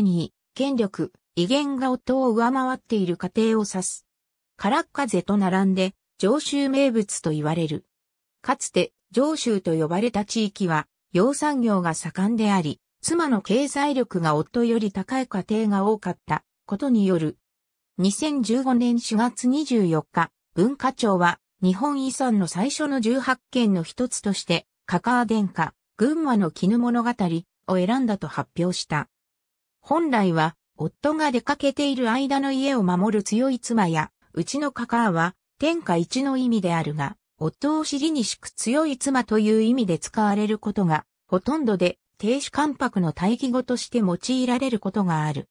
に、権力、威厳が夫を上回っている家庭を指す。カラッカゼと並んで、上州名物と言われる。かつて、上州と呼ばれた地域は、養産業が盛んであり、妻の経済力が夫より高い家庭が多かったことによる。2015年4月24日、文化庁は日本遺産の最初の18件の一つとして、カカア殿下、群馬の絹物語を選んだと発表した。本来は、夫が出かけている間の家を守る強い妻や、うちのカカあは、天下一の意味であるが、夫を尻に敷く強い妻という意味で使われることが、ほとんどで、亭主関白の待義語として用いられることがある。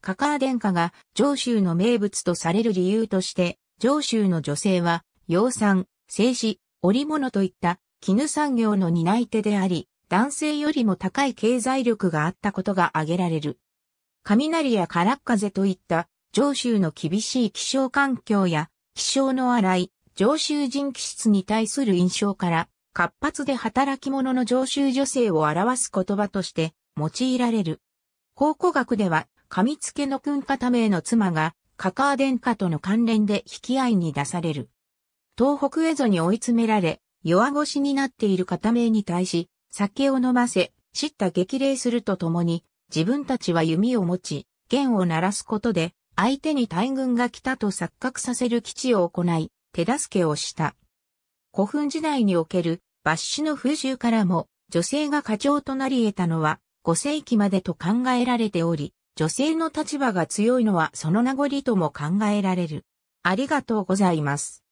カカあ殿下が上州の名物とされる理由として、上州の女性は、養蚕、製紙、織物といった絹産業の担い手であり、男性よりも高い経済力があったことが挙げられる。雷や空っ風といった上州の厳しい気象環境や気象の荒い上州人気質に対する印象から活発で働き者の上州女性を表す言葉として用いられる。考古学では、上付の君方名の妻が、カカー殿下との関連で引き合いに出される。東北へぞに追い詰められ、弱腰になっている方名に対し、酒を飲ませ、叱咤激励するとともに、自分たちは弓を持ち、弦を鳴らすことで、相手に大軍が来たと錯覚させる基地を行い、手助けをした。古墳時代における、抜死の風習からも、女性が課長となり得たのは、5世紀までと考えられており、女性の立場が強いのはその名残とも考えられる。ありがとうございます。